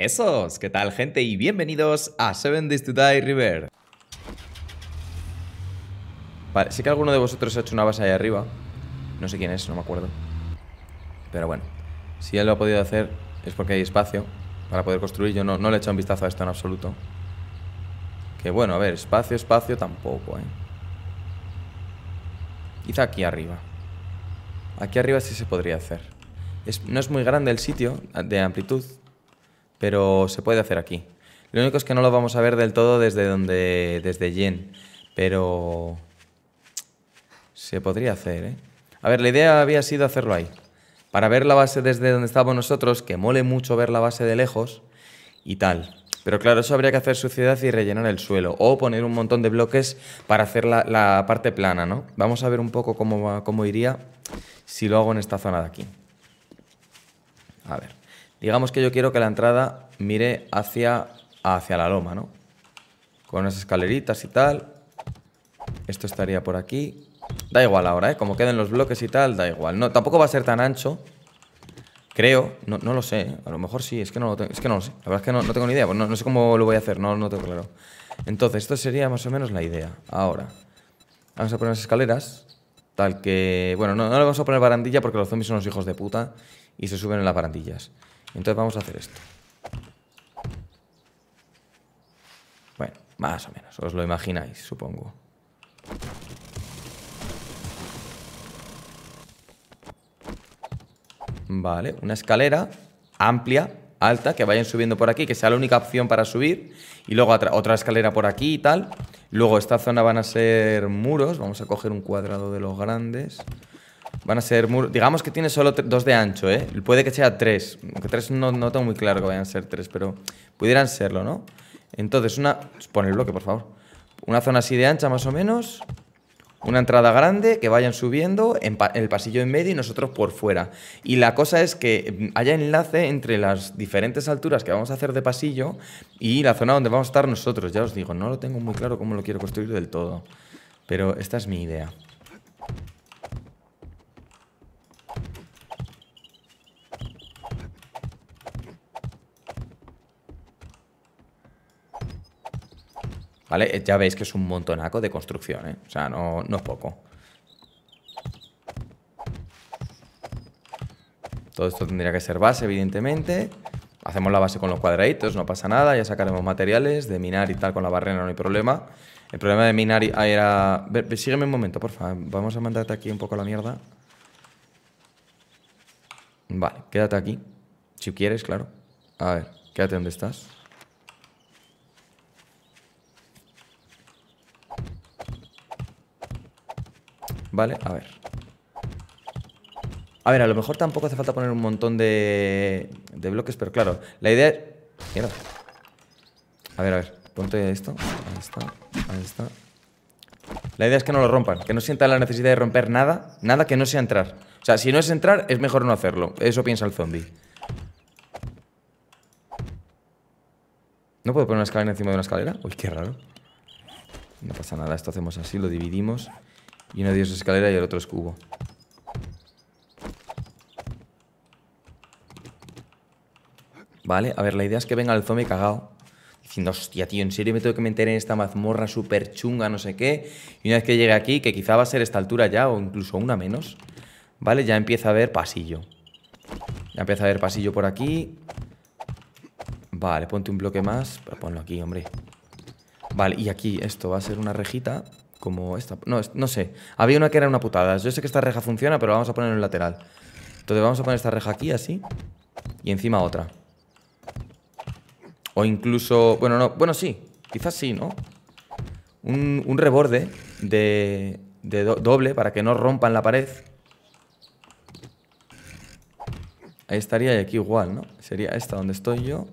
Esos, ¿qué tal gente? Y bienvenidos a Seven Days to Die River. Vale, sé que alguno de vosotros ha hecho una base ahí arriba. No sé quién es, no me acuerdo. Pero bueno, si él lo ha podido hacer es porque hay espacio para poder construir. Yo no, no le he echado un vistazo a esto en absoluto. Que bueno, a ver, espacio, espacio tampoco, ¿eh? Quizá aquí arriba. Aquí arriba sí se podría hacer. no es muy grande el sitio de amplitud, pero se puede hacer aquí. Lo único es que no lo vamos a ver del todo desde donde desde Yen, pero se podría hacer, ¿eh? A ver, la idea había sido hacerlo ahí, para ver la base desde donde estábamos nosotros, que mole mucho ver la base de lejos y tal. Pero claro, eso habría que hacer suciedad y rellenar el suelo, o poner un montón de bloques para hacer la, parte plana, ¿no? Vamos a ver un poco cómo, cómo iría si lo hago en esta zona de aquí. A ver. Digamos que yo quiero que la entrada mire hacia, hacia la loma, ¿no? Con unas escaleritas y tal. Esto estaría por aquí. Da igual ahora, ¿eh? Como queden los bloques y tal, da igual. No, tampoco va a ser tan ancho. Creo, no, lo sé. ¿eh? A lo mejor sí, es que no lo, es que no lo sé. La verdad es que no, tengo ni idea. Pues no, sé cómo lo voy a hacer, no, no tengo claro. Entonces, esto sería más o menos la idea. Ahora, vamos a poner las escaleras. Tal que... Bueno, no, no le vamos a poner barandilla porque los zombies son los hijos de puta y se suben en las barandillas. Entonces vamos a hacer esto. Bueno, más o menos. Os lo imagináis, supongo. Vale, una escalera amplia, alta, que vayan subiendo por aquí, que sea la única opción para subir. Y luego otra escalera por aquí y tal. Luego esta zona van a ser muros. Vamos a coger un cuadrado de los grandes. Van a ser Digamos que tiene solo dos de ancho, ¿eh? Puede que sea tres. Aunque tres no, no tengo muy claro que vayan a ser tres, pero pudieran serlo, ¿no? Entonces, una. Pon el bloque, por favor. Una zona así de ancha, más o menos. Una entrada grande, que vayan subiendo, en el pasillo en medio y nosotros por fuera. Y la cosa es que mm, haya enlace entre las diferentes alturas que vamos a hacer de pasillo y la zona donde vamos a estar nosotros. Ya os digo, no lo tengo muy claro cómo lo quiero construir del todo. Pero esta es mi idea. ¿Vale? Ya veis que es un montonaco de construcción, ¿eh? O sea, no, es poco. Todo esto tendría que ser base, evidentemente. Hacemos la base con los cuadraditos, no pasa nada. Ya sacaremos materiales de minar y tal con la barrera, no hay problema. El problema de minar ah, era... sígueme un momento, por favor. Vamos a mandarte aquí un poco la mierda. Vale, quédate aquí. Si quieres, claro. A ver, quédate donde estás. Vale, a ver. A ver, a lo mejor tampoco hace falta poner un montón de, de bloques, pero claro, la idea es... Mierda. A ver, a ver, ponte esto. Ahí está, ahí está. La idea es que no lo rompan, que no sientan la necesidad de romper nada, nada que no sea entrar. O sea, si no es entrar, es mejor no hacerlo. Eso piensa el zombie. ¿No puedo poner una escalera encima de una escalera? Uy, qué raro. No pasa nada, esto hacemos así, lo dividimos. Y una de escalera y el otro es cubo. Vale, a ver, la idea es que venga el zombie cagado. Diciendo, hostia, tío, en serio me tengo que meter en esta mazmorra súper chunga, no sé qué. Y una vez que llegue aquí, que quizá va a ser esta altura ya, o incluso una menos. Vale, ya empieza a haber pasillo. Ya empieza a haber pasillo por aquí. Vale, ponte un bloque más. ponlo aquí, hombre. Vale, y aquí esto va a ser una rejita como esta. No, no sé. Había una que era una putada. Yo sé que esta reja funciona, pero vamos a poner el lateral. Entonces vamos a poner esta reja aquí, así. Y encima otra. O incluso... Bueno, no. Bueno, sí. Quizás sí, ¿no? Un, reborde de, de doble para que no rompan la pared. Ahí estaría y aquí igual, ¿no? Sería esta donde estoy yo.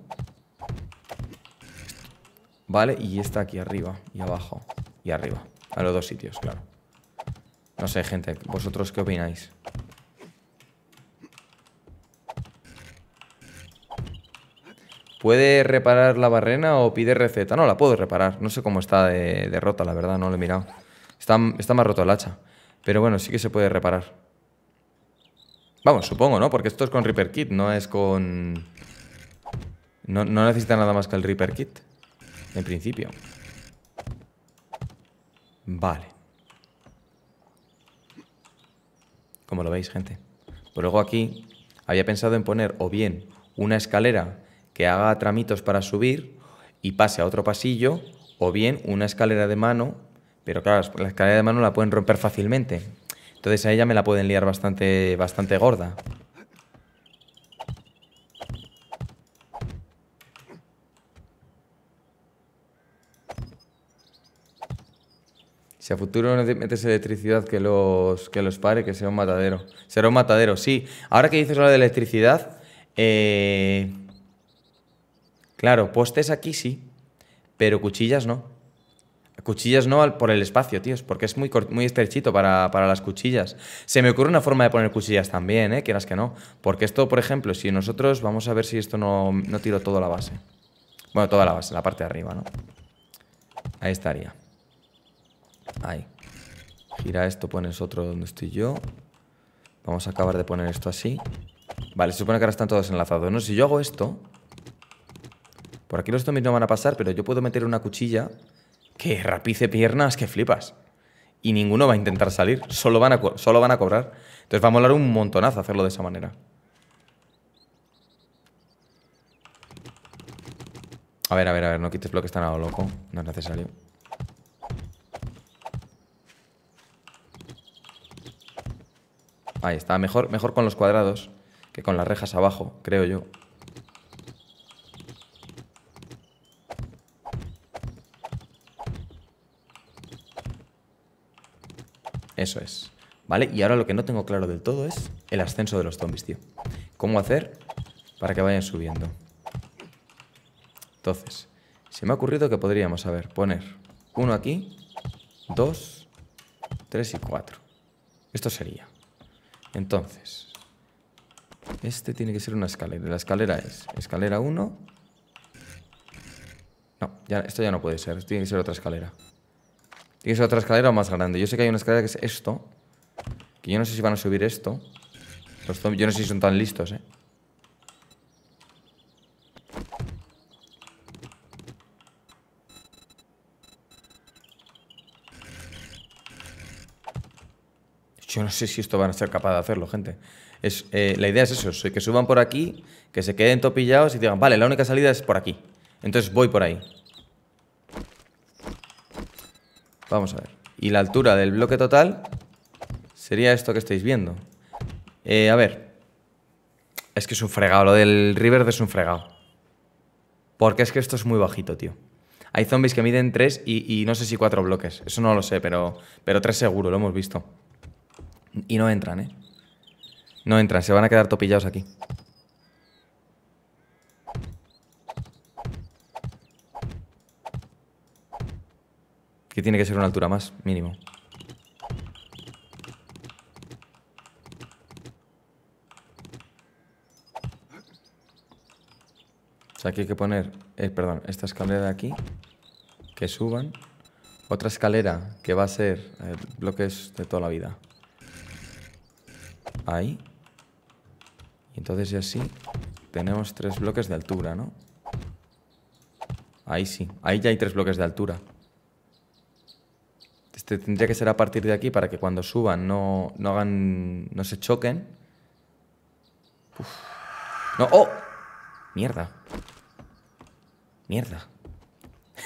Vale, y esta aquí arriba y abajo y arriba. A los dos sitios, claro. No sé, gente, ¿vosotros qué opináis? ¿Puede reparar la barrena o pide receta? No, la puedo reparar. No sé cómo está de, rota, la verdad, no lo he mirado. Está, más roto el hacha. Pero bueno, sí que se puede reparar. Vamos, supongo, ¿no? Porque esto es con Reaper Kit, no es con... No, no necesita nada más que el Reaper Kit. En principio. Vale. Como lo veis, gente. Pues luego aquí había pensado en poner o bien una escalera que haga tramitos para subir y pase a otro pasillo, o bien una escalera de mano, pero claro, la escalera de mano la pueden romper fácilmente. Entonces a ella me la pueden liar bastante, bastante gorda. Si a futuro no metes electricidad, que los, que los pare, que sea un matadero. Será un matadero, sí. Ahora que dices lo de electricidad, eh, claro, postes aquí sí, pero cuchillas no. Cuchillas no por el espacio, tíos, porque es muy, muy estrechito para, las cuchillas. Se me ocurre una forma de poner cuchillas también, ¿eh? Quieras que no. Porque esto, por ejemplo, si nosotros... Vamos a ver si esto no, no tiro toda la base. Bueno, toda la base, la parte de arriba, ¿no? Ahí estaría. Ahí. Gira esto, pones otro donde estoy yo. Vamos a acabar de poner esto así. Vale, se supone que ahora están todos enlazados, ¿no? Si yo hago esto... Por aquí los zombies no van a pasar, pero yo puedo meter una cuchilla que rapice piernas que flipas. Y ninguno va a intentar salir, solo van a, solo van a cobrar. Entonces va a molar un montonazo hacerlo de esa manera. A ver, a ver, a ver, no quites bloques tan loco. No es necesario. Ahí está, mejor, mejor con los cuadrados que con las rejas abajo, creo yo. Eso es. ¿Vale? Y ahora lo que no tengo claro del todo es el ascenso de los zombies, tío. ¿Cómo hacer para que vayan subiendo? Entonces, se me ha ocurrido que podríamos, a ver, poner uno aquí, dos, tres y cuatro. Esto sería. Entonces, este tiene que ser una escalera. La escalera es escalera 1. No, esto ya no puede ser. tiene que ser otra escalera. Tiene que ser otra escalera más grande. Yo sé que hay una escalera que es esto. Que yo no sé si van a subir esto. yo no sé si son tan listos, ¿eh? no sé si esto van a ser capaz de hacerlo, gente. Es, eh, la idea es eso, que suban por aquí, que se queden topillados y digan, vale, la única salida es por aquí. Entonces voy por ahí. Vamos a ver. Y la altura del bloque total sería esto que estáis viendo. Eh, a ver. Es que es un fregado, lo del river es un fregado. Porque es que esto es muy bajito, tío. Hay zombies que miden 3 y, no sé si 4 bloques. Eso no lo sé, pero, pero 3 seguro, lo hemos visto. Y no entran, ¿eh? No entran, se van a quedar topillados aquí. Que tiene que ser una altura más, mínimo. O sea, aquí hay que poner, eh, perdón, esta escalera de aquí, que suban. Otra escalera que va a ser bloques de toda la vida ahí. Y entonces ya sí, tenemos tres bloques de altura, ¿no? Ahí sí, ahí ya hay tres bloques de altura. Este tendría que ser a partir de aquí para que cuando suban no, hagan. no se choquen. Uf. No, ¡oh! Mierda. Mierda.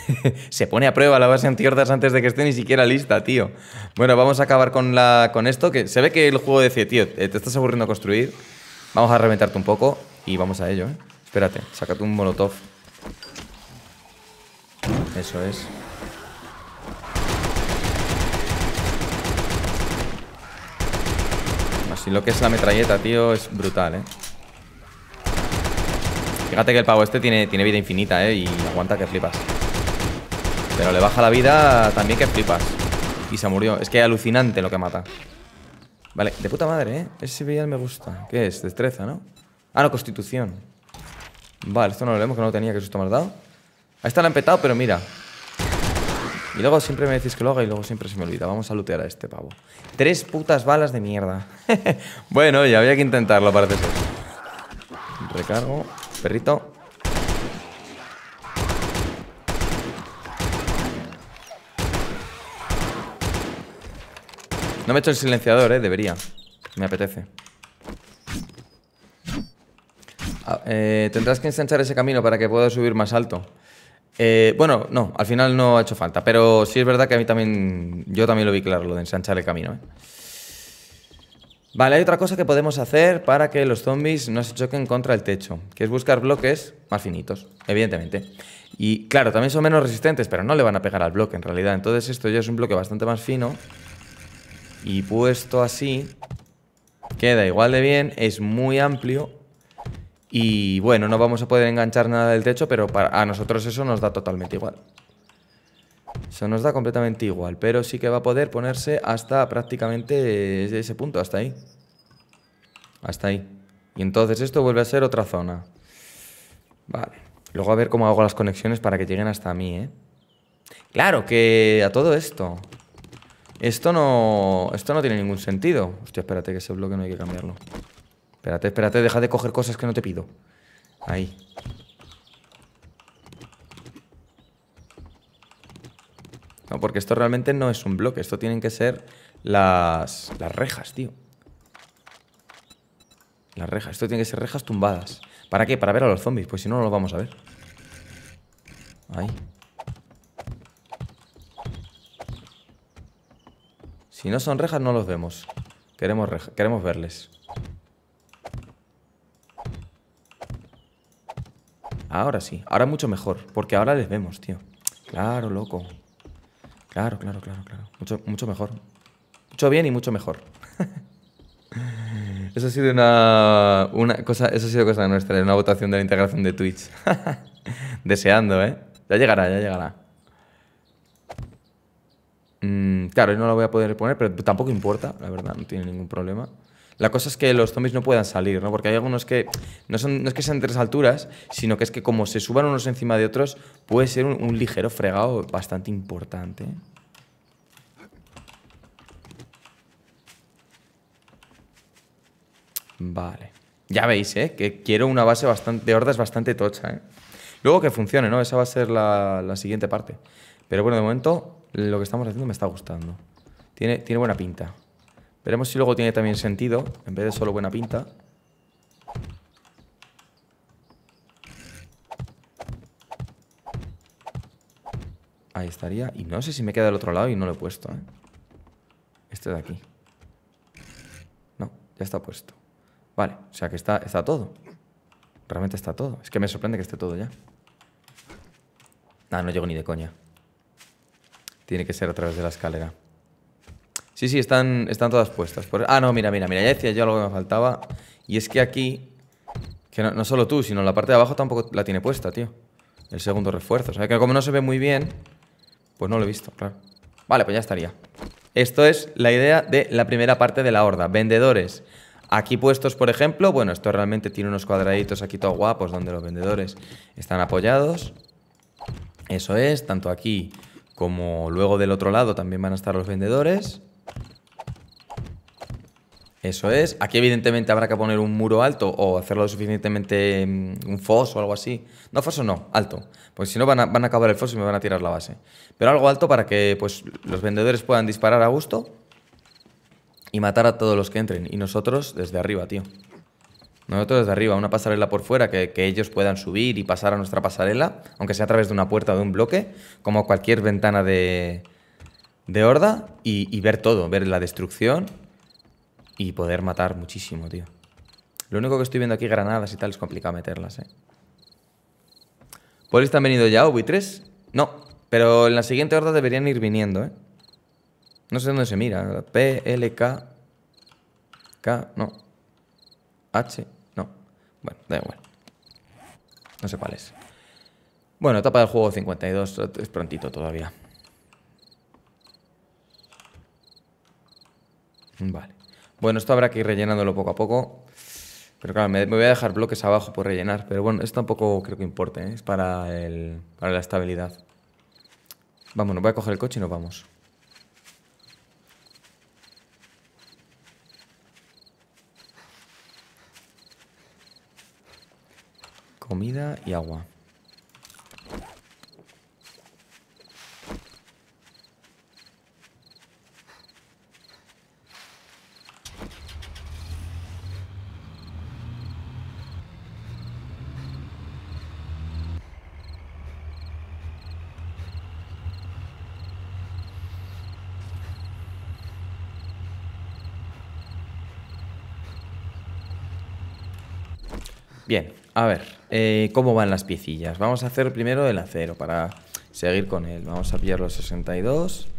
se pone a prueba la base antiordas antes de que esté ni siquiera lista, tío. Bueno, vamos a acabar con, la, con esto, que se ve que el juego decía, tío, eh, te estás aburriendo a construir, vamos a reventarte un poco y vamos a ello, ¿eh? Espérate, sácate un molotov. Eso es. Así lo que es la metralleta, tío, es brutal, ¿eh? Fíjate que el pavo este tiene, tiene vida infinita, ¿eh? Y aguanta que flipas. Pero le baja la vida también que flipas. Y se murió. Es que es alucinante lo que mata. Vale, de puta madre, ¿eh? Ese vial me gusta. ¿Qué es? Destreza, ¿no? Ah, no, constitución. Vale, esto no lo vemos que no lo tenía, que susto me has dado. Ahí está la empetado, pero mira. Y luego siempre me decís que lo haga y luego siempre se me olvida. Vamos a lootear a este pavo. Tres putas balas de mierda. bueno, ya había que intentarlo, parece ser. Recargo. Perrito. No me he hecho el silenciador, eh. Debería. Me apetece. Ah, eh, tendrás que ensanchar ese camino para que pueda subir más alto. Eh, bueno, no, al final no ha hecho falta, pero sí es verdad que a mí también, yo también lo vi claro, lo de ensanchar el camino. Eh. Vale, hay otra cosa que podemos hacer para que los zombies no se choquen contra el techo, que es buscar bloques más finitos, evidentemente. Y claro, también son menos resistentes, pero no le van a pegar al bloque en realidad. Entonces esto ya es un bloque bastante más fino y puesto así, queda igual de bien, es muy amplio. Y bueno, no vamos a poder enganchar nada del techo, pero para, a nosotros eso nos da totalmente igual. Eso nos da completamente igual, pero sí que va a poder ponerse hasta prácticamente ese punto, hasta ahí. Hasta ahí. Y entonces esto vuelve a ser otra zona. Vale. Luego a ver cómo hago las conexiones para que lleguen hasta mí, ¿eh? Claro, que a todo esto... Esto no, esto no tiene ningún sentido. Hostia, espérate que ese bloque no hay que cambiarlo. Espérate, espérate, deja de coger cosas que no te pido. Ahí. No, porque esto realmente no es un bloque. Esto tienen que ser las, las rejas, tío. Las rejas. Esto tiene que ser rejas tumbadas. ¿Para qué? Para ver a los zombies. Pues si no, no los vamos a ver. Ahí. Si no son rejas, no los vemos. Queremos, queremos verles. Ahora sí. Ahora mucho mejor. Porque ahora les vemos, tío. Claro, loco. Claro, claro, claro, claro. Mucho, mucho mejor. Mucho bien y mucho mejor. eso ha sido una, cosa, eso ha sido cosa nuestra, una votación de la integración de Twitch. Deseando, ¿eh? Ya llegará, ya llegará. Mm, claro, no la voy a poder poner, pero tampoco importa, la verdad, no tiene ningún problema. La cosa es que los zombies no puedan salir, ¿no? Porque hay algunos que no, son, es que sean tres alturas, sino que es que como se suban unos encima de otros, puede ser un, ligero fregado bastante importante. ¿eh? Vale. Ya veis, ¿eh? Que quiero una base bastante, de hordas bastante tocha, ¿eh? Luego que funcione, ¿no? Esa va a ser la siguiente parte. Pero bueno, de momento lo que estamos haciendo me está gustando. Tiene, tiene buena pinta. Veremos si luego tiene también sentido, en vez de solo buena pinta. Ahí estaría. Y no sé si me queda del otro lado y no lo he puesto, ¿eh? Este de aquí. No, ya está puesto. Vale, o sea que está, está todo. Realmente está todo. Es que me sorprende que esté todo ya. Nada, ah, no llego ni de coña. Tiene que ser a través de la escalera. Sí, sí, están, están todas puestas. Ah, no, mira, mira, mira, ya decía yo algo que me faltaba. Y es que aquí, que no, solo tú, sino la parte de abajo tampoco la tiene puesta, tío. El segundo refuerzo. O sea, que como no se ve muy bien, pues no lo he visto, claro. Vale, pues ya estaría. Esto es la idea de la primera parte de la horda. Vendedores. Aquí puestos, por ejemplo, bueno, esto realmente tiene unos cuadraditos aquí todos guapos donde los vendedores están apoyados. Eso es, tanto aquí como luego del otro lado también van a estar los vendedores. Eso es. Aquí evidentemente habrá que poner un muro alto o hacerlo suficientemente mm, un foso o algo así. No, foso no, alto. Porque si no van a, acabar el foso y me van a tirar la base. Pero algo alto para que pues, los vendedores puedan disparar a gusto y matar a todos los que entren. Y nosotros desde arriba, tío. Nosotros desde arriba, una pasarela por fuera que, ellos puedan subir y pasar a nuestra pasarela, aunque sea a través de una puerta o de un bloque, como cualquier ventana de, de horda, y, ver todo, ver la destrucción y poder matar muchísimo, tío. Lo único que estoy viendo aquí, granadas y tal, es complicado meterlas, eh. ¿Polis han venido ya o buitres? No, pero en la siguiente horda deberían ir viniendo, ¿eh? No sé dónde se mira. P, L, K. K, no. H. Bueno, da igual. No sé cuál es. Bueno, etapa del juego 52, es prontito todavía. Vale. Bueno, esto habrá que ir rellenándolo poco a poco. Pero claro, me, voy a dejar bloques abajo por rellenar. Pero bueno, esto tampoco creo que importe, ¿eh? es para, el, para la estabilidad. Vamos, nos voy a coger el coche y nos vamos. comida y agua. Bien, a ver. Eh, cómo van las piecillas. Vamos a hacer primero el acero para seguir con él. Vamos a pillar los 62.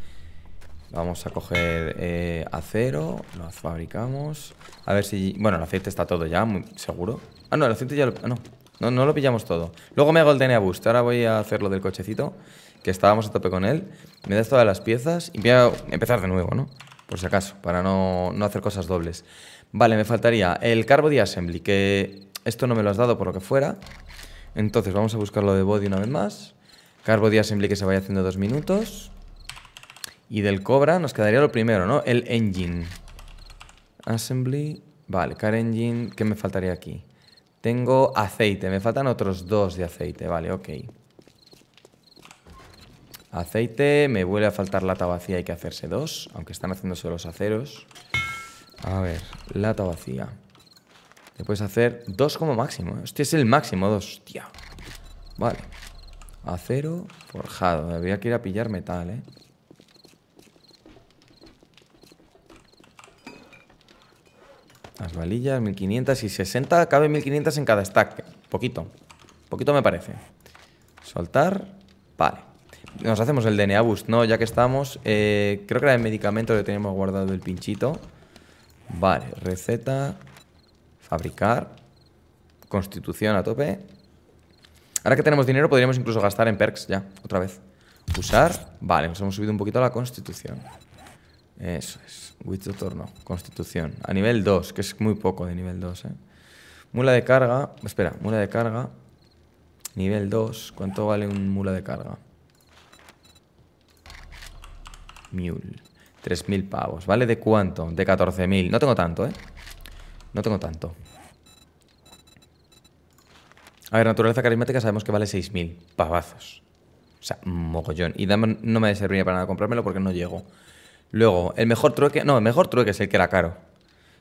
Vamos a coger eh, acero, lo fabricamos. A ver si... Bueno, el aceite está todo ya, muy seguro. Ah, no, el aceite ya lo... Ah, no, no, no lo pillamos todo. Luego me hago el DNA Boost. Ahora voy a hacer lo del cochecito, que estábamos a tope con él. Me das todas las piezas y voy a empezar de nuevo, ¿no? Por si acaso, para no, no hacer cosas dobles. Vale, me faltaría el Carbo de Assembly, que esto no me lo has dado por lo que fuera. Entonces vamos a buscar lo de body una vez más. Carbody assembly que se vaya haciendo dos minutos. Y del cobra nos quedaría lo primero, ¿no? El engine. Assembly. Vale, car engine. ¿Qué me faltaría aquí? Tengo aceite. Me faltan otros dos de aceite. Vale, ok. Aceite. Me vuelve a faltar lata vacía. Hay que hacerse dos. Aunque están haciéndose los aceros. A ver, lata vacía puedes hacer dos como máximo. este es el máximo, dos. Hostia. Vale. Acero forjado. Había que ir a pillar metal, ¿eh? Las valillas, 1500 y 60. Cabe 1500 en cada stack. Poquito. Poquito me parece. Soltar. Vale. Nos hacemos el DNA boost, ¿no? Ya que estamos. Eh, creo que era el medicamento que teníamos guardado el pinchito. Vale. Receta. Fabricar. Constitución a tope. Ahora que tenemos dinero podríamos incluso gastar en perks ya, otra vez. Usar. Vale, nos hemos subido un poquito a la constitución. Eso es. Witch Torno Constitución. A nivel 2, que es muy poco de nivel 2, ¿eh? Mula de carga. Espera, mula de carga. Nivel 2. ¿Cuánto vale un mula de carga? Mule. 3.000 pavos. ¿Vale de cuánto? De 14.000. No tengo tanto, ¿eh? No tengo tanto. A ver, naturaleza carismática sabemos que vale 6.000 pavazos. O sea, mogollón. Y no me serviría para nada comprármelo porque no llego. Luego, el mejor trueque... No, el mejor trueque es el que era caro.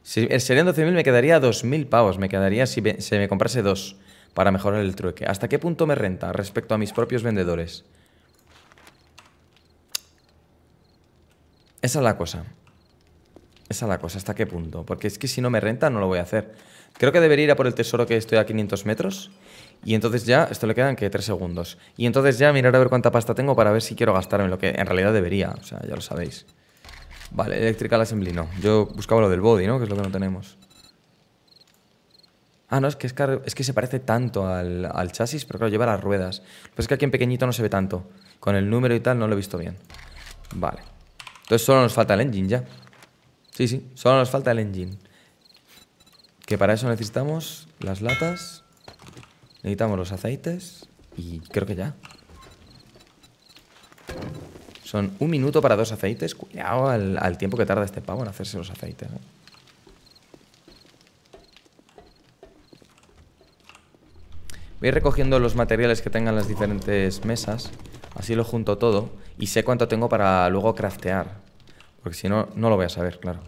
Si eh, serían 12.000 me quedaría 2.000 pavos. Me quedaría si se me comprase dos para mejorar el trueque. ¿Hasta qué punto me renta respecto a mis propios vendedores? Esa es la cosa. Esa es la cosa, ¿hasta qué punto? Porque es que si no me renta no lo voy a hacer. Creo que debería ir a por el tesoro que estoy a 500 metros y entonces ya, esto le quedan que tres segundos. Y entonces ya mirar a ver cuánta pasta tengo para ver si quiero gastarme lo que en realidad debería. O sea, ya lo sabéis. Vale, la Assembly no. Yo buscaba lo del body, ¿no? Que es lo que no tenemos. Ah, no, es que, es, que se parece tanto al, al, chasis, pero claro, lleva las ruedas. Pues es que aquí en pequeñito no se ve tanto. Con el número y tal no lo he visto bien. Vale. Entonces solo nos falta el engine ya. Sí, sí, solo nos falta el engine. Que para eso necesitamos las latas Necesitamos los aceites y creo que ya. Son un minuto para dos aceites. Cuidado al, tiempo que tarda este pavo en hacerse los aceites. ¿eh? Voy recogiendo los materiales que tengan las diferentes mesas. Así lo junto todo. Y sé cuánto tengo para luego craftear. Porque si no, no lo voy a saber, claro.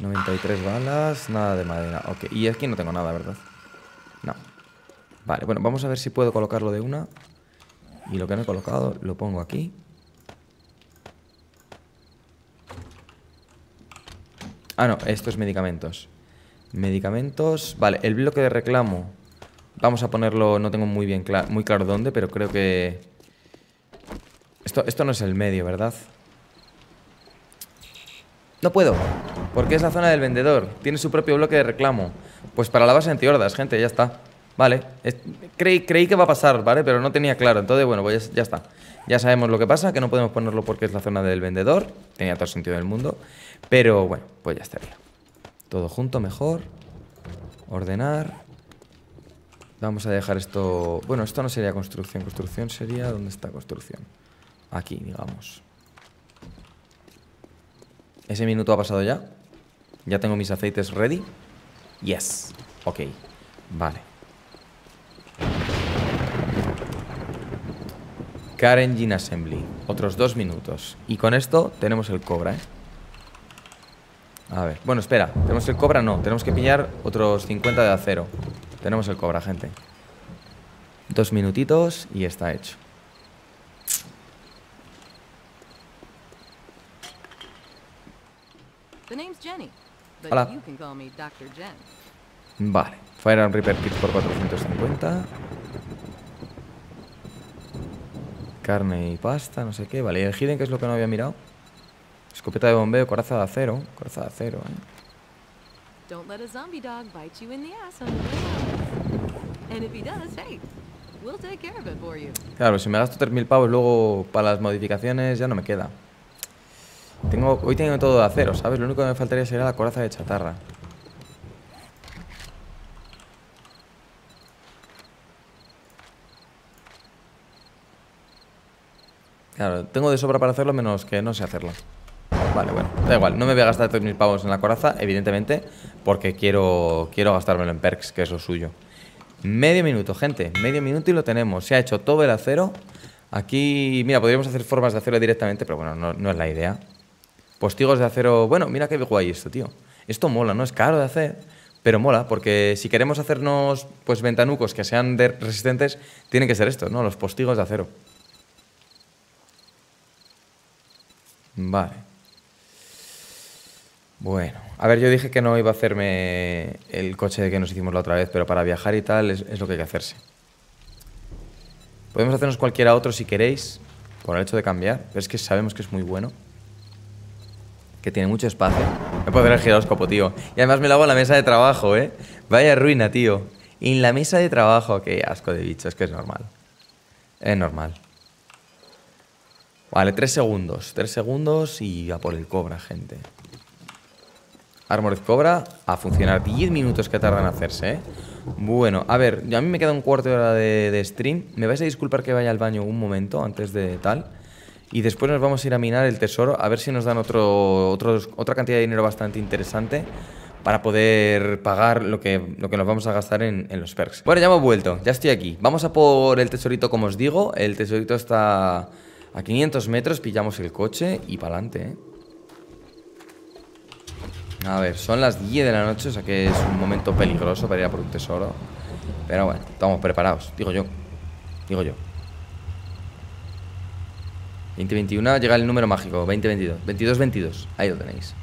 93 balas, nada de madera. Ok, y aquí no tengo nada, ¿verdad? Vale, bueno, vamos a ver si puedo colocarlo de una. Y lo que no he colocado lo pongo aquí. Ah, no, Esto es medicamentos. Medicamentos. Vale, el bloque de reclamo. Vamos a ponerlo, no tengo muy bien muy claro dónde, pero creo que... Esto, esto no es el medio, ¿verdad? No puedo, porque es la zona del vendedor. Tiene su propio bloque de reclamo. Pues para la base antihordas, gente, ya está. Vale, creí, que va a pasar, ¿vale? Pero no tenía claro, entonces bueno, pues ya, está. Ya sabemos lo que pasa, que no podemos ponerlo porque es la zona del vendedor, tenía todo sentido del mundo, pero bueno, pues ya estaría. Todo junto, mejor. Ordenar. Vamos a dejar esto... Bueno, esto no sería construcción, construcción sería... ¿Dónde está construcción? Aquí, digamos. Ese minuto ha pasado ya. Ya tengo mis aceites ready. Yes. Ok. Vale. Car Engine Assembly. Otros dos minutos. Y con esto tenemos el Cobra, ¿eh? A ver. Bueno, espera. ¿Tenemos el Cobra? No. Tenemos que pillar otros 50 de acero. Tenemos el Cobra, gente. Dos minutitos y está hecho. Hola. Vale. Fire and Reaper Kit por 450. Carne y pasta, no sé qué. Vale, ¿y el hidden que es lo que no había mirado? Escopeta de bombeo, coraza de acero. Coraza de acero, eh. Claro, si me gasto 3.000 pavos luego para las modificaciones ya no me queda. Tengo, hoy tengo todo de acero, ¿sabes? Lo único que me faltaría sería la coraza de chatarra. Claro, tengo de sobra para hacerlo, menos que no sé hacerlo. Vale, bueno, da igual, no me voy a gastar todos mis pavos en la coraza, evidentemente, porque quiero, quiero gastármelo en perks, que es lo suyo. Medio minuto, gente, medio minuto y lo tenemos. Se ha hecho todo el acero. Aquí, mira, podríamos hacer formas de acero directamente, pero bueno, no, es la idea. Postigos de acero, bueno, mira qué guay esto, tío. Esto mola, no es caro de hacer, pero mola, porque si queremos hacernos pues ventanucos que sean resistentes, tienen que ser esto, ¿no? Los postigos de acero. Vale. Bueno, a ver, yo dije que no iba a hacerme el coche que nos hicimos la otra vez, pero para viajar y tal es, lo que hay que hacerse. Podemos hacernos cualquiera otro si queréis, por el hecho de cambiar, pero es que sabemos que es muy bueno. Que tiene mucho espacio. Me puedo el giroscopo, tío. Y además me lavo hago la mesa de trabajo, ¿eh? Vaya ruina, tío. Y en la mesa de trabajo, qué asco de bicho, es que es normal. Es normal. Vale, tres segundos. Tres segundos y a por el cobra, gente. Armored Cobra a funcionar. 10 minutos que tardan en hacerse, ¿eh? Bueno, a ver, a mí me queda un cuarto de hora de, stream. Me vais a disculpar que vaya al baño un momento antes de tal. Y después nos vamos a ir a minar el tesoro, a ver si nos dan otro, otra cantidad de dinero bastante interesante para poder pagar lo que, lo que nos vamos a gastar en, en los perks. Bueno, ya hemos vuelto, ya estoy aquí. Vamos a por el tesorito, como os digo. El tesorito está a 500 metros pillamos el coche y para adelante, ¿eh? A ver, son las 10 de la noche, o sea que es un momento peligroso para ir a por un tesoro. Pero bueno, estamos preparados, digo yo. Digo yo. 2021 llega el número mágico, 2022. 22-22, ahí lo tenéis.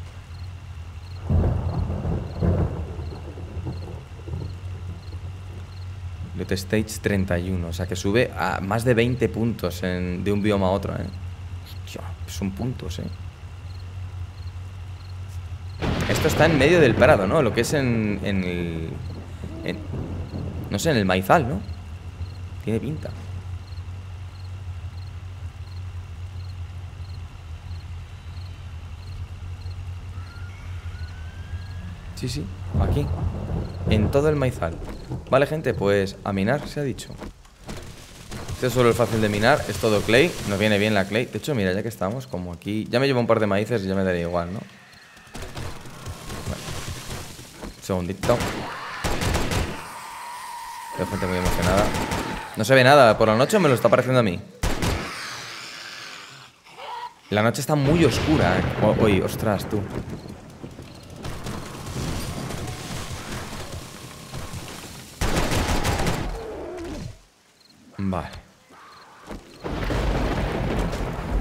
Loot Stage 31, o sea que sube a más de 20 puntos de un bioma a otro. ¿eh? Son puntos, ¿eh? Esto está en medio del parado, ¿no? Lo que es en, en el... no sé, en el maizal, ¿no? Tiene pinta. Sí, sí, aquí. En todo el maizal. Vale, gente, pues a minar se ha dicho. Este es solo el fácil de minar, es todo clay. Nos viene bien la clay. De hecho, mira, ya que estamos, como aquí... Ya me llevo un par de maíces y ya me daría igual, ¿no? segundito. Veo gente muy emocionada. No se ve nada. ¿Por la noche me lo está pareciendo a mí? La noche está muy oscura. ¿eh? Oye, ostras, tú. Vale.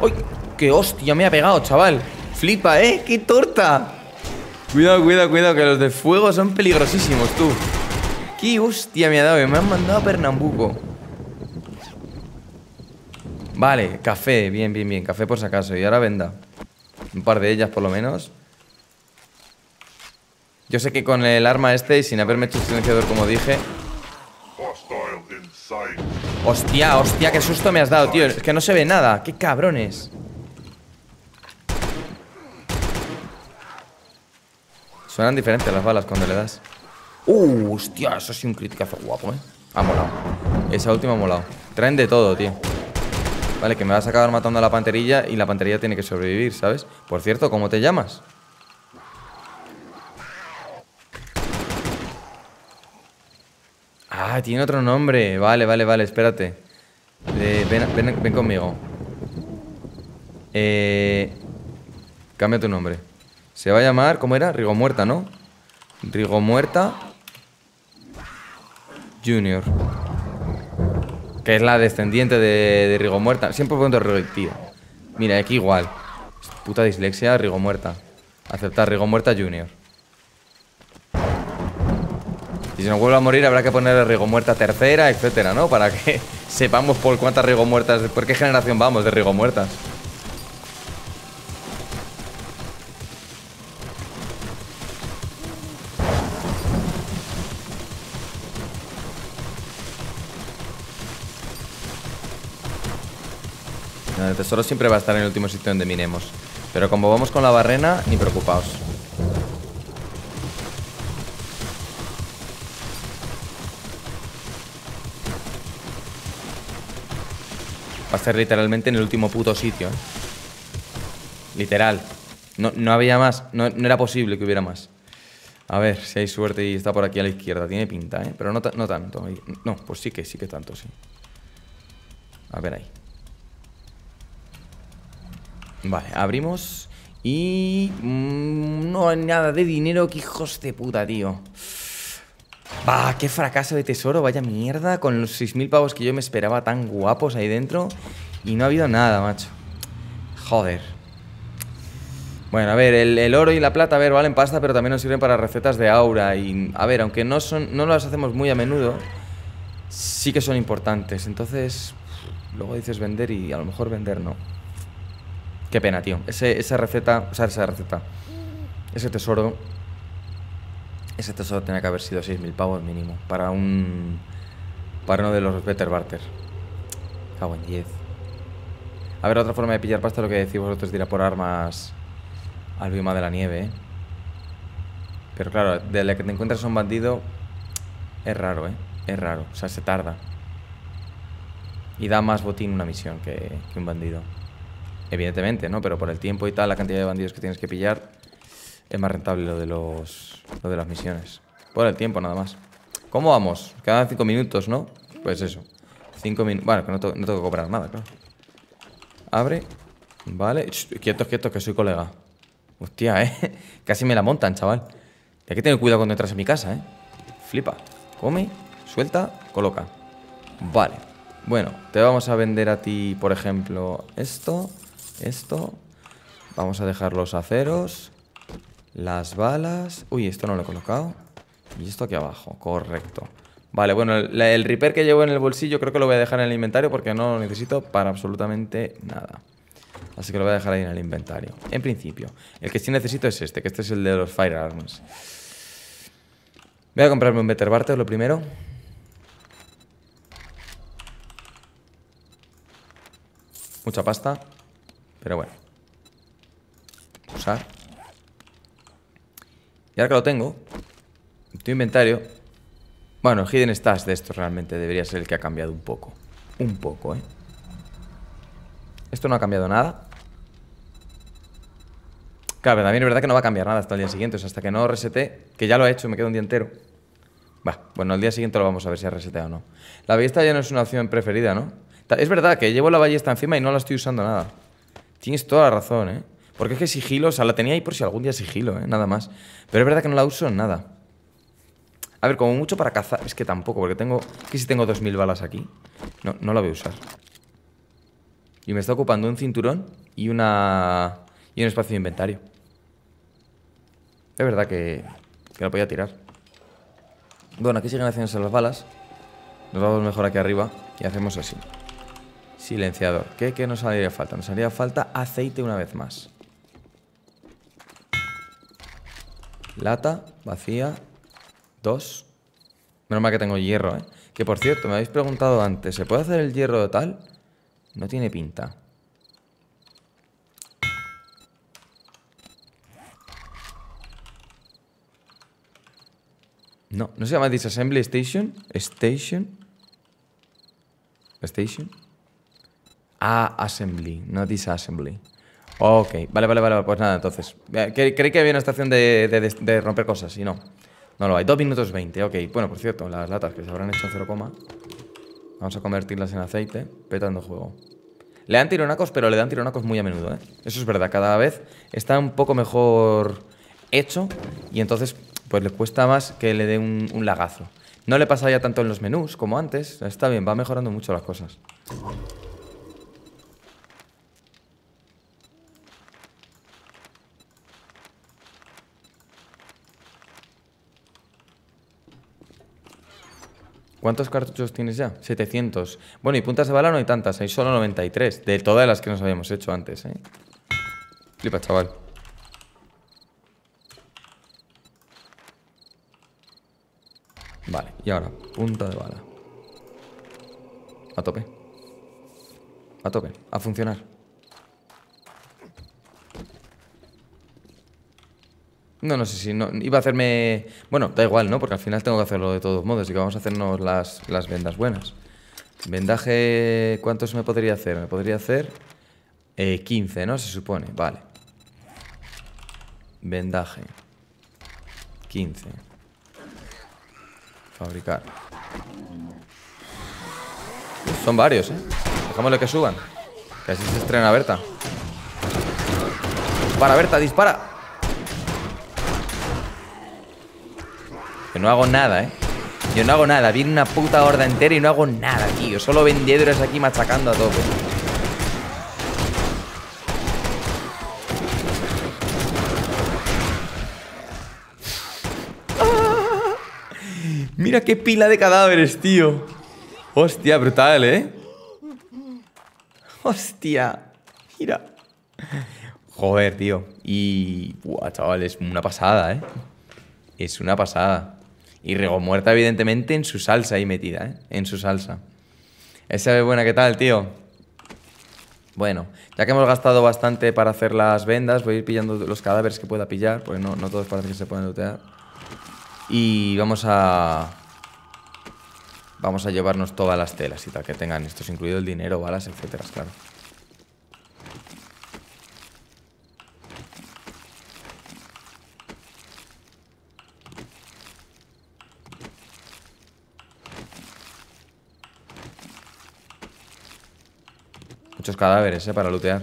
¡Uy! ¡Qué hostia me ha pegado, chaval! ¡Flipa, eh! ¡Qué torta! Cuidado, cuidado, cuidado, que los de fuego son peligrosísimos, tú. ¡Qué hostia me ha dado! Eh! Me han mandado a Pernambuco. Vale, café. Bien, bien, bien. Café por si acaso. Y ahora venda. Un par de ellas, por lo menos. Yo sé que con el arma este y sin haberme hecho silenciador, como dije... Hostia, hostia, qué susto me has dado, tío Es que no se ve nada, qué cabrones Suenan diferentes las balas cuando le das Uh, hostia, eso sido un criticazo guapo, eh Ha molado Esa última ha molado Traen de todo, tío Vale, que me vas a acabar matando a la panterilla Y la panterilla tiene que sobrevivir, ¿sabes? Por cierto, ¿cómo te llamas? Ah, tiene otro nombre. Vale, vale, vale, espérate. Eh, ven, conmigo. Eh, cambia tu nombre. Se va a llamar, ¿cómo era? Rigomuerta, ¿no? Rigomuerta Junior. Que es la descendiente de, de Rigomuerta. Siempre pongo Rigo, tío. Mira, aquí igual. Puta dislexia, Rigomuerta. Aceptar Rigomuerta Junior si no vuelve a morir habrá que poner el Rigo Muerta tercera, etcétera, ¿no? Para que sepamos por cuántas riego Muertas, por qué generación vamos de riego Muertas. El tesoro siempre va a estar en el último sitio donde minemos. Pero como vamos con la barrena, ni preocupaos. literalmente en el último puto sitio. ¿eh? Literal. No, había más. No, era posible que hubiera más. A ver, si hay suerte y está por aquí a la izquierda. Tiene pinta, ¿eh? Pero no, tanto. No, pues sí que, sí que tanto, sí. A ver ahí. Vale, abrimos. Y... Mm, no hay nada de dinero, que hijos de puta, tío. Bah, qué fracaso de tesoro, vaya mierda, con los 6.000 pavos que yo me esperaba tan guapos ahí dentro y no ha habido nada, macho. Joder. Bueno, a ver, el, oro y la plata, a ver, valen pasta, pero también nos sirven para recetas de aura y, a ver, aunque no, son, no las hacemos muy a menudo, sí que son importantes. Entonces, luego dices vender y a lo mejor vender no. Qué pena, tío. esa receta, o sea, esa receta, ese tesoro ese tesoro tenía que haber sido 6.000 pavos mínimo. Para un. Para uno de los Better Barter. Cago en 10. A ver, otra forma de pillar pasta, lo que decís vosotros, de ir a por armas al bioma de la nieve, ¿eh? Pero claro, de la que te encuentras a un bandido, es raro, ¿eh? Es raro, o sea, se tarda. Y da más botín una misión que, que un bandido. Evidentemente, ¿no? Pero por el tiempo y tal, la cantidad de bandidos que tienes que pillar, es más rentable lo de, los, lo de las misiones. Por el tiempo, nada más. ¿Cómo vamos? Cada cinco minutos, ¿no? Pues eso. Cinco minutos. Bueno, que no, tengo que cobrar nada, claro. Abre. Vale. quieto quietos, quietos, que soy colega. Hostia, ¿eh? Casi me la montan, chaval. Hay que tener cuidado cuando entras en mi casa, ¿eh? Flipa. Come, suelta, coloca. Vale. Bueno, te vamos a vender a ti, por ejemplo, esto, esto. Vamos a dejar los aceros. Las balas... Uy, esto no lo he colocado. Y esto aquí abajo, correcto. Vale, bueno, el, repair que llevo en el bolsillo creo que lo voy a dejar en el inventario porque no lo necesito para absolutamente nada. Así que lo voy a dejar ahí en el inventario. En principio. El que sí necesito es este, que este es el de los firearms. Voy a comprarme un Better Barter, lo primero. Mucha pasta. Pero bueno. Usar. Y ahora que lo tengo, en tu inventario... Bueno, el Hidden Stash de esto realmente debería ser el que ha cambiado un poco. Un poco, ¿eh? Esto no ha cambiado nada. Claro, también es verdad que no va a cambiar nada hasta el día siguiente. O sea, hasta que no resete, que ya lo he hecho, me queda un día entero. Va, bueno, el día siguiente lo vamos a ver si ha reseteado o no. La ballesta ya no es una opción preferida, ¿no? Es verdad que llevo la ballesta encima y no la estoy usando nada. Tienes toda la razón, ¿eh? Porque es que sigilo, o sea, la tenía ahí por si algún día sigilo, ¿eh? nada más. Pero es verdad que no la uso en nada. A ver, como mucho para cazar... Es que tampoco, porque tengo... que si tengo 2.000 balas aquí? No, no la voy a usar. Y me está ocupando un cinturón y una... Y un espacio de inventario. Es verdad que... Que la podía tirar. Bueno, aquí siguen haciéndose las balas. Nos vamos mejor aquí arriba y hacemos así. Silenciador. ¿Qué, qué nos haría falta? Nos haría falta aceite una vez más. Lata, vacía. Dos. Menos mal que tengo hierro, ¿eh? Que por cierto, me habéis preguntado antes, ¿se puede hacer el hierro tal? No tiene pinta. No, ¿no se llama Disassembly Station? Station. Station. Ah, Assembly, no Disassembly. Ok, vale, vale, vale, pues nada, entonces. Eh, creí que había una estación de, romper cosas y no. No lo hay. 2 minutos 20, ok. Bueno, por cierto, las latas que se habrán hecho en 0, vamos a convertirlas en aceite, petando juego. Le dan tironacos, pero le dan tironacos muy a menudo, ¿eh? Eso es verdad, cada vez está un poco mejor hecho y entonces pues le cuesta más que le dé un, un lagazo. No le pasa ya tanto en los menús como antes, está bien, va mejorando mucho las cosas. ¿Cuántos cartuchos tienes ya? 700. Bueno, y puntas de bala no hay tantas, hay solo 93. De todas las que nos habíamos hecho antes, ¿eh? Flipa, chaval. Vale, y ahora, punta de bala. A tope. A tope, a funcionar. No, no sé si no. Iba a hacerme. Bueno, da igual, ¿no? Porque al final tengo que hacerlo de todos modos. Así que vamos a hacernos las, vendas buenas. Vendaje. ¿Cuántos me podría hacer? Me podría hacer. 15, eh, ¿no? Se supone. Vale. Vendaje. 15. Fabricar. Son varios, ¿eh? Dejámosle que suban. Que así se estrena Berta. ¡Para, Berta, dispara. no hago nada, ¿eh? Yo no hago nada. Viene una puta horda entera y no hago nada, tío. Solo vendedores aquí machacando a todo Mira qué pila de cadáveres, tío. Hostia, brutal, ¿eh? Hostia. Mira. Joder, tío. Y... Buah, chaval, es una pasada, ¿eh? Es una pasada. Y muerta evidentemente, en su salsa ahí metida, ¿eh? En su salsa. Esa es buena, ¿qué tal, tío? Bueno, ya que hemos gastado bastante para hacer las vendas, voy a ir pillando los cadáveres que pueda pillar, porque no, todos parece que se pueden lootear. Y vamos a... Vamos a llevarnos todas las telas y tal, que tengan estos, incluido el dinero, balas, etcétera, claro. Muchos cadáveres, ¿eh? Para lootear.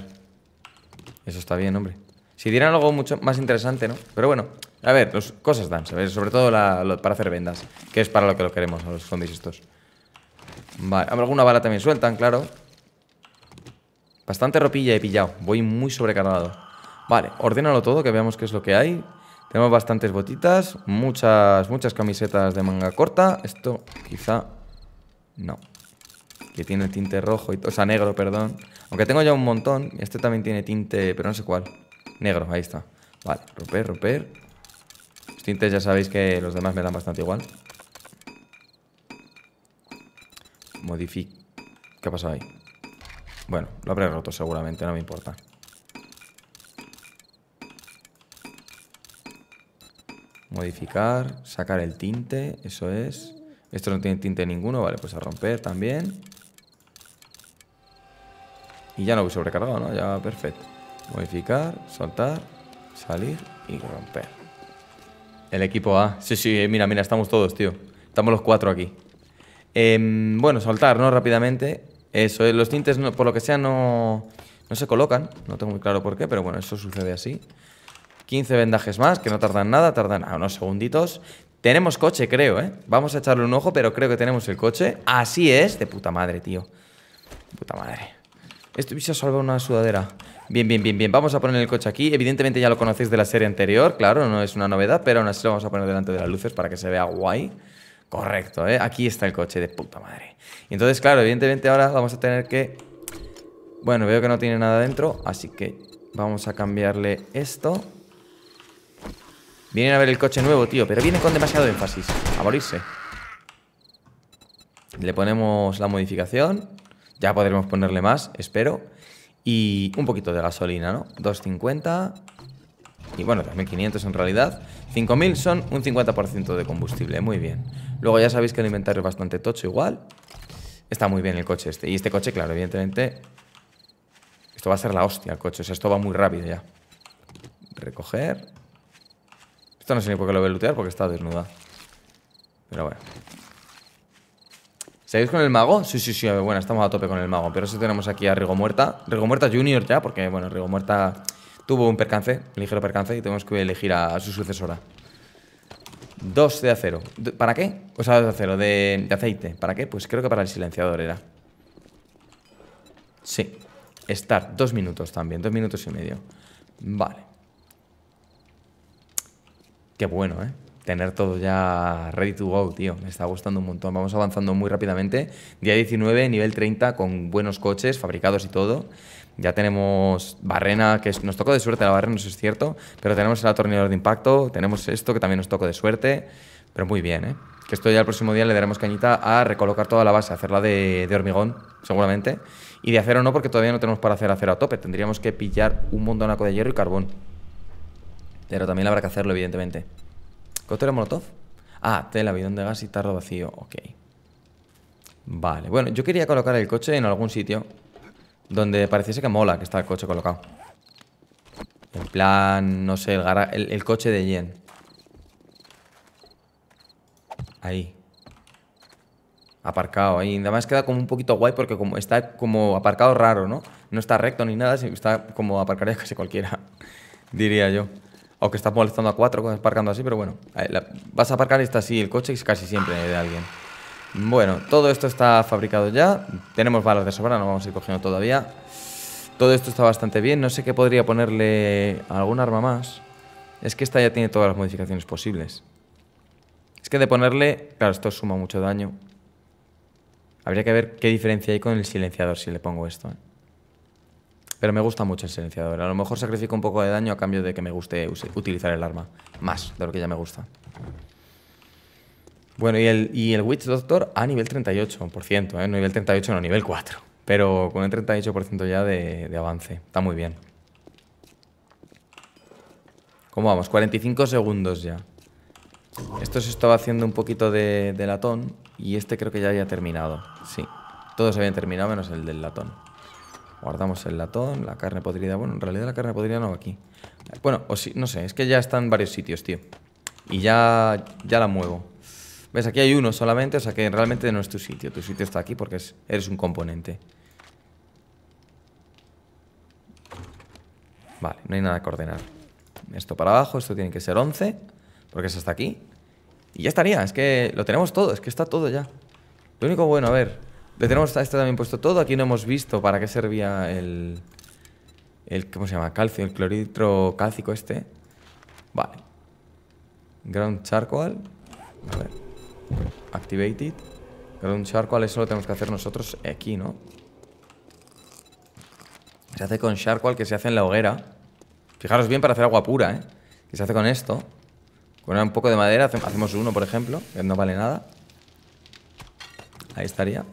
Eso está bien, hombre. Si dieran algo mucho más interesante, ¿no? Pero bueno, a ver, cosas dan, Sobre todo para hacer vendas, que es para lo que lo queremos, a los zombies estos. Vale, alguna bala también sueltan, claro. Bastante ropilla he pillado. Voy muy sobrecargado. Vale, ordénalo todo, que veamos qué es lo que hay. Tenemos bastantes botitas, muchas, muchas camisetas de manga corta. Esto quizá... No que tiene tinte rojo, y, o sea, negro, perdón. Aunque tengo ya un montón, este también tiene tinte, pero no sé cuál. Negro, ahí está. Vale, romper, romper. Los tintes ya sabéis que los demás me dan bastante igual. Modific... ¿Qué ha pasado ahí? Bueno, lo habré roto seguramente, no me importa. Modificar, sacar el tinte, eso es. Esto no tiene tinte ninguno, vale, pues a romper también. Y ya no voy sobrecargado, ¿no? Ya perfecto. Modificar, soltar, salir y romper. El equipo A. Sí, sí, eh, mira, mira, estamos todos, tío. Estamos los cuatro aquí. Em, bueno, soltar, ¿no? Rápidamente. Eso, eh, los tintes, por lo que sea, no, no se colocan. No tengo muy claro por qué, pero bueno, eso sucede así. 15 vendajes más, que no tardan nada, tardan a ah, unos segunditos. Tenemos coche, creo, ¿eh? Vamos a echarle un ojo, pero creo que tenemos el coche. Así es, de puta madre, tío. De puta madre. Esto se salva una sudadera. Bien, bien, bien, bien. Vamos a poner el coche aquí. Evidentemente ya lo conocéis de la serie anterior, claro, no es una novedad, pero aún así lo vamos a poner delante de las luces para que se vea guay. Correcto, ¿eh? Aquí está el coche de puta madre. Y entonces, claro, evidentemente ahora vamos a tener que... Bueno, veo que no tiene nada dentro, así que vamos a cambiarle esto. Vienen a ver el coche nuevo, tío, pero viene con demasiado énfasis. A morirse. Le ponemos la modificación. Ya podremos ponerle más, espero. Y un poquito de gasolina, ¿no? 250. Y bueno, 2.500 en realidad. 5.000 son un 50% de combustible, muy bien. Luego ya sabéis que el inventario es bastante tocho igual. Está muy bien el coche este. Y este coche, claro, evidentemente... Esto va a ser la hostia el coche. O sea, esto va muy rápido ya. Recoger. Esto no sé ni por qué lo voy a lootear porque está desnuda. Pero bueno. ¿Seguís con el mago? Sí, sí, sí, bueno, estamos a tope con el mago. Pero eso tenemos aquí a Rigo Muerta. Rigo Muerta Junior ya, porque, bueno, Rigo Muerta tuvo un percance, un ligero percance, y tenemos que elegir a, su sucesora. Dos de acero. ¿Para qué? O sea, dos de acero, de, de, aceite. ¿Para qué? Pues creo que para el silenciador era. Sí. Estar, dos minutos también, dos minutos y medio. Vale. Qué bueno, ¿eh? tener todo ya ready to go, tío. Me está gustando un montón. Vamos avanzando muy rápidamente. Día 19, nivel 30, con buenos coches, fabricados y todo. Ya tenemos Barrena, que nos tocó de suerte la Barrena, eso es cierto, pero tenemos el atornillador de impacto, tenemos esto que también nos tocó de suerte, pero muy bien, ¿eh? Que esto ya el próximo día le daremos cañita a recolocar toda la base, hacerla de, hormigón, seguramente. Y de acero no, porque todavía no tenemos para hacer acero a tope, tendríamos que pillar un montonaco de hierro y carbón. Pero también habrá que hacerlo, evidentemente. ¿Cóctel Molotov? Ah, tela, bidón de gas y tardo vacío. Ok. Vale. Bueno, yo quería colocar el coche en algún sitio donde pareciese que mola que está el coche colocado. En plan, no sé, el, coche de Yen. Ahí. Aparcado ahí. Además queda como un poquito guay porque como está como aparcado raro, ¿no? No está recto ni nada, está como aparcaría casi cualquiera, diría yo que estás molestando a cuatro parcando así, pero bueno. vas a aparcar y está así el coche, es casi siempre de alguien. Bueno, todo esto está fabricado ya. Tenemos balas de sobra, no vamos a ir cogiendo todavía. Todo esto está bastante bien. No sé qué podría ponerle algún arma más. Es que esta ya tiene todas las modificaciones posibles. Es que de ponerle... Claro, esto suma mucho daño. Habría que ver qué diferencia hay con el silenciador si le pongo esto. ¿eh? Pero me gusta mucho el silenciador. A lo mejor sacrifico un poco de daño a cambio de que me guste utilizar el arma. Más de lo que ya me gusta. Bueno, y el, y el Witch Doctor a nivel 38%, ¿eh? No nivel 38, no, nivel 4. Pero con el 38% ya de, avance. Está muy bien. ¿Cómo vamos? 45 segundos ya. Esto se estaba haciendo un poquito de, de latón y este creo que ya había terminado. Sí, todos habían terminado menos el del latón. Guardamos el latón, la carne podrida. Bueno, en realidad la carne podrida no aquí. Bueno, o si, no sé, es que ya están varios sitios, tío. Y ya, ya la muevo. ¿Ves? Aquí hay uno solamente, o sea que realmente no es tu sitio. Tu sitio está aquí porque es, eres un componente. Vale, no hay nada que ordenar. Esto para abajo, esto tiene que ser 11, porque es hasta aquí. Y ya estaría, es que lo tenemos todo, es que está todo ya. Lo único bueno, a ver, le tenemos a este también puesto todo. Aquí no hemos visto para qué servía el... el ¿Cómo se llama? Calcio, el clorhidro cálcico este. Vale. Ground charcoal. A ver. Activated. Ground charcoal, eso lo tenemos que hacer nosotros aquí, ¿no? Se hace con charcoal que se hace en la hoguera. Fijaros bien para hacer agua pura, ¿eh? Que se hace con esto. Con un poco de madera hacemos uno, por ejemplo, que no vale nada. Ahí estaría.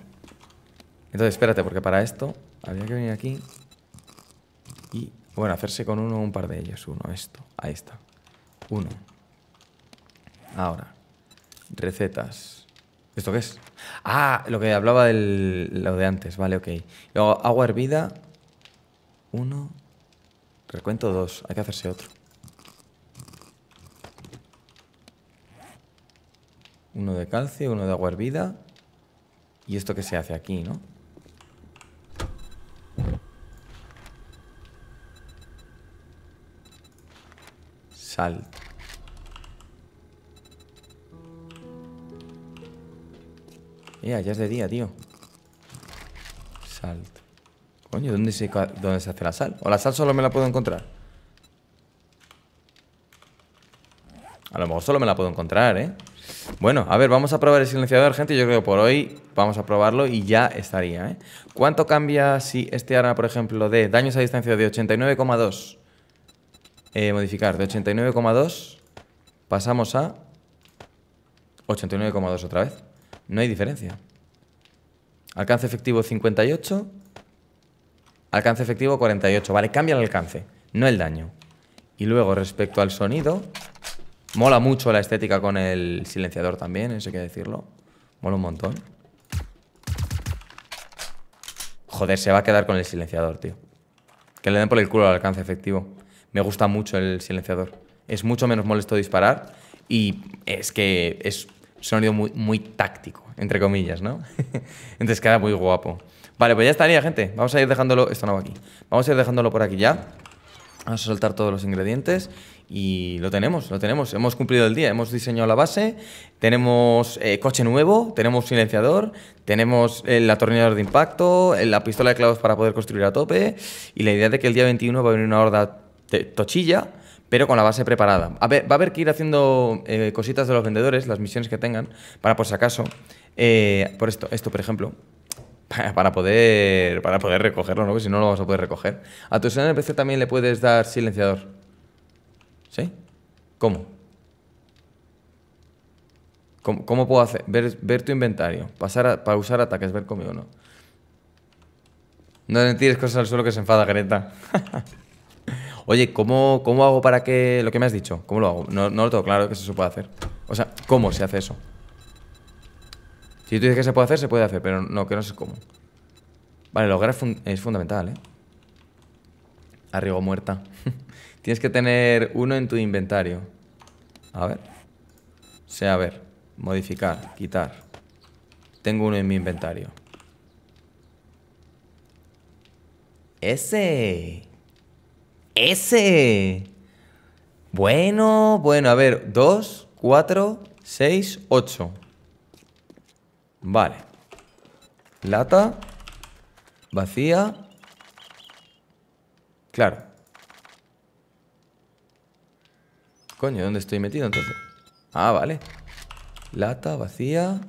Entonces, espérate, porque para esto había que venir aquí y, bueno, hacerse con uno un par de ellos. Uno, esto. Ahí está. Uno. Ahora. Recetas. ¿Esto qué es? Ah, lo que hablaba del lo de antes. Vale, ok. Luego, agua hervida. Uno. Recuento dos. Hay que hacerse otro. Uno de calcio, uno de agua hervida. ¿Y esto qué se hace aquí, no? Salt. Ya, ya es de día, tío. Salt. Coño, ¿dónde se, ¿dónde se hace la sal? ¿O la sal solo me la puedo encontrar? A lo mejor solo me la puedo encontrar, ¿eh? Bueno, a ver, vamos a probar el silenciador, gente. Yo creo que por hoy vamos a probarlo y ya estaría, ¿eh? ¿Cuánto cambia si este arma, por ejemplo, de daños a distancia de 89,2 eh, modificar de 89,2 pasamos a 89,2 otra vez. No hay diferencia. Alcance efectivo 58, alcance efectivo 48. Vale, cambia el alcance, no el daño. Y luego respecto al sonido, mola mucho la estética con el silenciador también, eso hay que decirlo. Mola un montón. Joder, se va a quedar con el silenciador, tío. Que le den por el culo al alcance efectivo me gusta mucho el silenciador. Es mucho menos molesto disparar y es que es un sonido muy, táctico, entre comillas, ¿no? Entonces queda muy guapo. Vale, pues ya estaría, gente. Vamos a ir dejándolo... Esto no aquí. Vamos a ir dejándolo por aquí ya. Vamos a soltar todos los ingredientes y lo tenemos, lo tenemos. Hemos cumplido el día, hemos diseñado la base, tenemos eh, coche nuevo, tenemos silenciador, tenemos el eh, atornillador de impacto, eh, la pistola de clavos para poder construir a tope y la idea de que el día 21 va a venir una horda tochilla, pero con la base preparada. va a haber que ir haciendo eh, cositas de los vendedores, las misiones que tengan, para por si acaso, eh, por esto, esto por ejemplo, para poder, para poder recogerlo, ¿no? Porque si no, lo vas a poder recoger. A tu NPC también le puedes dar silenciador. ¿Sí? ¿Cómo? ¿Cómo, puedo hacer? Ver, tu inventario. Pasar para usar ataques, ver conmigo, ¿no? No le tires cosas al suelo que se enfada, Greta. oye, ¿cómo, ¿cómo hago para que lo que me has dicho? ¿Cómo lo hago? No, no lo tengo claro que eso se puede hacer. O sea, ¿cómo se hace eso? Si tú dices que se puede hacer, se puede hacer, pero no, que no sé cómo. Vale, lograr es, es fundamental, ¿eh? Arrigo muerta. Tienes que tener uno en tu inventario. A ver. O sea, a ver. Modificar, quitar. Tengo uno en mi inventario. Ese. ¡Ese! Bueno, bueno, a ver, dos, cuatro, seis, ocho. Vale. Lata. Vacía. Claro. Coño, ¿dónde estoy metido entonces? Ah, vale. Lata, vacía.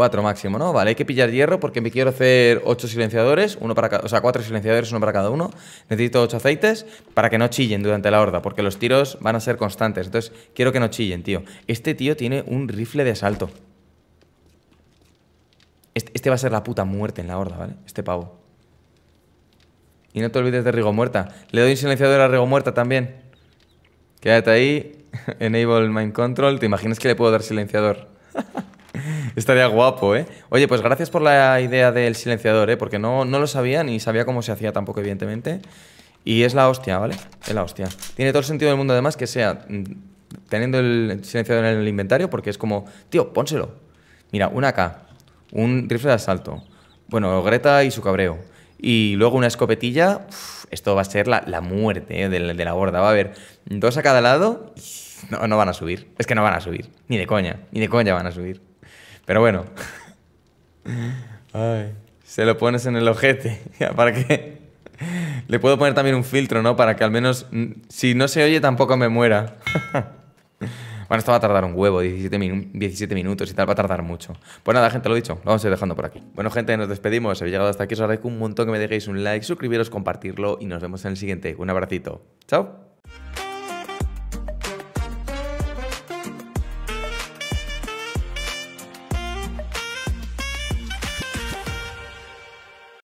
Cuatro máximo, ¿no? Vale, hay que pillar hierro porque me quiero hacer ocho silenciadores, uno para cada, o sea, cuatro silenciadores, uno para cada uno. Necesito ocho aceites para que no chillen durante la horda, porque los tiros van a ser constantes. Entonces, quiero que no chillen, tío. Este tío tiene un rifle de asalto. Este, va a ser la puta muerte en la horda, ¿vale? Este pavo. Y no te olvides de Rigo Muerta. Le doy un silenciador a Rigo Muerta también. Quédate ahí. Enable Mind Control. ¿Te imaginas que le puedo dar silenciador? Estaría guapo, ¿eh? Oye, pues gracias por la idea del silenciador, ¿eh? Porque no, no lo sabía ni sabía cómo se hacía tampoco, evidentemente. Y es la hostia, ¿vale? Es la hostia. Tiene todo el sentido del mundo, además, que sea mm, teniendo el silenciador en el inventario, porque es como, tío, pónselo. Mira, una AK, un rifle de asalto, bueno, Greta y su cabreo, y luego una escopetilla, esto va a ser la, muerte ¿eh? de, la borda. Va a haber dos a cada lado, no, no van a subir. Es que no van a subir, ni de coña, ni de coña van a subir. Pero bueno. se lo pones en el ojete. ¿Para que Le puedo poner también un filtro, ¿no? Para que al menos, mm, si no se oye, tampoco me muera. bueno, esto va a tardar un huevo, 17, minutos y tal, va a tardar mucho. Pues nada, gente, lo dicho, lo vamos a ir dejando por aquí. Bueno, gente, nos despedimos. habéis llegado hasta aquí, os agradezco un montón que me dejéis un like, suscribiros, compartirlo y nos vemos en el siguiente. Un abracito. Chao.